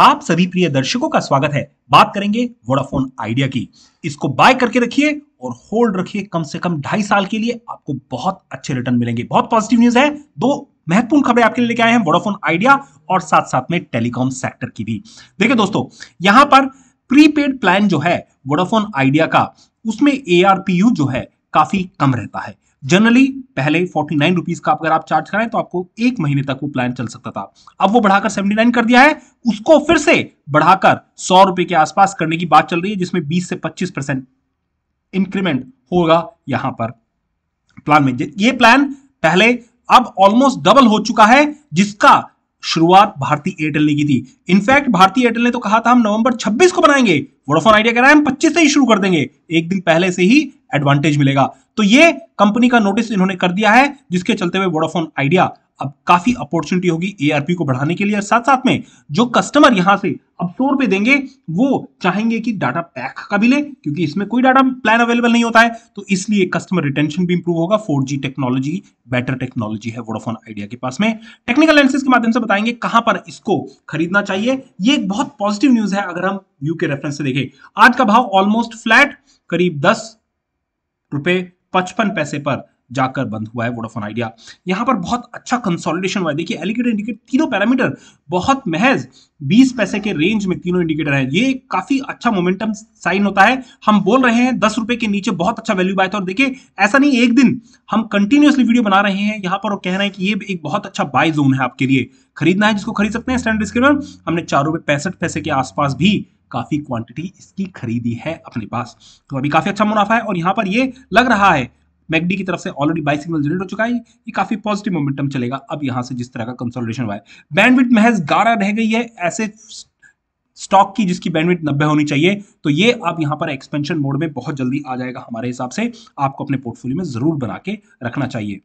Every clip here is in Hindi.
आप सभी प्रिय दर्शकों का स्वागत है बात करेंगे वोडाफोन आइडिया की इसको बाय करके रखिए और होल्ड रखिए कम से कम ढाई साल के लिए आपको बहुत अच्छे रिटर्न मिलेंगे बहुत पॉजिटिव न्यूज है दो महत्वपूर्ण खबरें आपके लिए लेके आए हैं वोडाफोन आइडिया और साथ साथ में टेलीकॉम सेक्टर की भी देखिए दोस्तों यहां पर प्रीपेड प्लान जो है वोडाफोन आइडिया का उसमें ए जो है काफी कम रहता है जनरली पहले फोर्टी नाइन रुपीज का अगर आप चार्ज कराएं तो आपको एक महीने तक वो प्लान चल सकता था अब वो बढ़ाकर सेवेंटी नाइन कर दिया है उसको फिर से बढ़ाकर सौ रुपए के आसपास करने की बात चल रही है जिसमें बीस से पच्चीस परसेंट इंक्रीमेंट होगा यहां पर प्लान में ये प्लान पहले अब ऑलमोस्ट डबल हो चुका है जिसका शुरुआत भारतीय एयरटेल ने की थी इनफैक्ट भारतीय एयरटेल ने तो कहा था हम नवंबर 26 को बनाएंगे वोडाफोन आइडिया कह रहा है हम 25 से ही शुरू कर देंगे एक दिन पहले से ही एडवांटेज मिलेगा तो ये कंपनी का नोटिस इन्होंने कर दिया है जिसके चलते हुए वोडाफोन आइडिया अब काफी अपॉर्चुनिटी होगी एआरपी को बढ़ाने के लिए और साथ साथ में जो कस्टमर यहां से अब सौ रुपए देंगे वो चाहेंगे कि डाटा पैक का भी ले क्योंकि इसमें कोई डाटा प्लान अवेलेबल नहीं होता है तो इसलिए कस्टमर रिटेंशन भी इंप्रूव होगा 4G टेक्नोलॉजी बेटर टेक्नोलॉजी है वोडाफोन आइडिया के पास में टेक्निकल एनालिसिस के माध्यम से बताएंगे कहां पर इसको खरीदना चाहिए ये एक बहुत पॉजिटिव न्यूज है अगर हम यू के रेफरेंस से देखें आज का भाव ऑलमोस्ट फ्लैट करीब दस रुपए पचपन पैसे पर जाकर बंद हुआ है वोडाफोन आइडिया यहाँ पर बहुत अच्छा कंसोलिडेशन हुआ है देखिए एलिगेटर इंडिकेटर तीनों पैरामीटर बहुत महज 20 पैसे के रेंज में तीनों इंडिकेटर है ये काफी अच्छा मोमेंटम साइन होता है हम बोल रहे हैं दस रुपए के नीचे बहुत अच्छा वैल्यू बाय था और देखिए ऐसा नहीं एक दिन हम कंटिन्यूसली वीडियो बना रहे हैं यहाँ पर वो कह रहे हैं कि ये एक बहुत अच्छा बाय जोन है आपके लिए खरीदना है जिसको खरीद सकते हैं स्टैंडर्ड स्क्रीन हमने चार रुपए पैंसठ पैसे के आसपास भी काफी क्वांटिटी इसकी खरीदी है अपने पास तो अभी काफी अच्छा मुनाफा है और यहाँ पर ये लग रहा है मैगडी की तरफ से ऑलरेडी बाई सिग्नल जनरेट हो चुका है ये काफी पॉजिटिव मोमेंटम चलेगा अब यहाँ से जिस तरह का कंसोलिडेशन हुआ है बैंडविथ महज गारा रह गई है ऐसे स्टॉक की जिसकी बैंडविथ नब्बे होनी चाहिए तो ये आप यहाँ पर एक्सपेंशन मोड में बहुत जल्दी आ जाएगा हमारे हिसाब से आपको अपने पोर्टफोलियो में जरूर बना के रखना चाहिए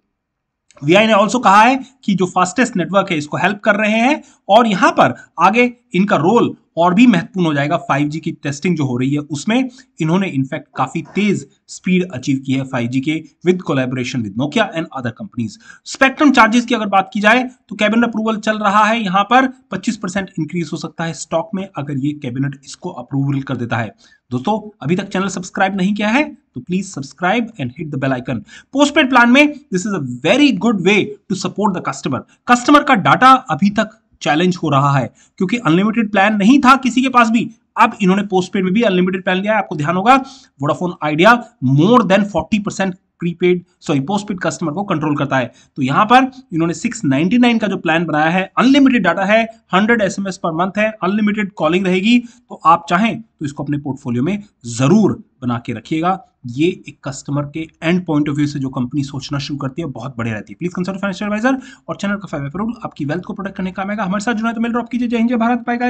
वी ने ऑल्सो कहा है कि जो फास्टेस्ट नेटवर्क है इसको हेल्प कर रहे हैं और यहां पर आगे इनका रोल और भी महत्वपूर्ण हो जाएगा 5G की टेस्टिंग जो हो रही है उसमें इन्होंने इनफैक्ट काफी तेज स्पीड अचीव की है 5G के with collaboration with Nokia and other companies spectrum charges की अगर बात की जाए तो कैबिनेट अप्रूवल चल रहा है यहां पर 25 परसेंट इंक्रीज हो सकता है स्टॉक में अगर ये कैबिनेट इसको अप्रूवल कर देता है दोस्तों अभी तक चैनल सब्सक्राइब नहीं किया है तो please subscribe and hit the bell icon postpaid plan में this is a very good way to support the customer customer का डाटा अभी तक चैलेंज हो रहा है क्योंकि अनलिमिटेड प्लान नहीं था किसी के पास भी अब इन्होंने पोस्टपेड में भी अनलिमिटेड प्लान लिया है आपको ध्यान होगा Vodafone Idea more than 40 percent prepaid sorry postpaid customer को कंट्रोल करता है तो यहां पर इन्होंने 699 का जो प्लान बनाया है अनलिमिटेड डाटा है 100 एसएमएस पर मंथ है अनलिमिटेड कॉलिंग रहेगी तो आप चाहें तो इसको अपने पोर्टफोलियो में ज़रूर बना के रखिएगा ये एक कस्टमर के एंड पॉइंट ऑफ व्यू से जो कंपनी सोचना शुरू करती है बहुत बढ़िया रहती है प्लीज कंसल्ट फाइनेंशियल एडवाइजर और चैनल का फाइव आपकी वेल्थ को प्रोटेक्ट करने का आएगा हमारे साथ जुड़ा तो मेल ड्रॉप कीजिए जय हिंद जय भारत पाएगा